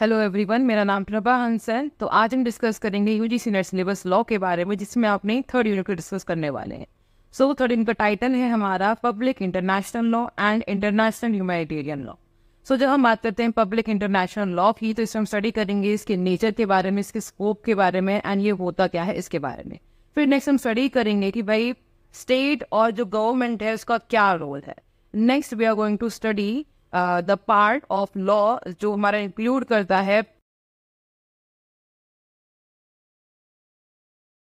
hello everyone मेरा नाम प्रभा हंस है तो आज हम डिस्कस करेंगे U G senior syllabus law के बारे में जिसमें अपने थर्ड यूनिट को डिस्कस करने वाले हैं सो so, थर्ड यूनिट का टाइटल है हमारा public international law and international humanitarian law so जब हम बात करते हैं पब्लिक इंटरनेशनल लॉ की तो इसमें हम स्टडी करेंगे इसके नेचर के बारे में इसके स्कोप के बारे में एंड ये होता क्या है इसके बारे में फिर नेक्स्ट हम स्टडी करेंगे कि भाई स्टेट और जो गवर्नमेंट है उसका क्या रोल है next we are going to study the part of law जो हमारा इंक्लूड करता है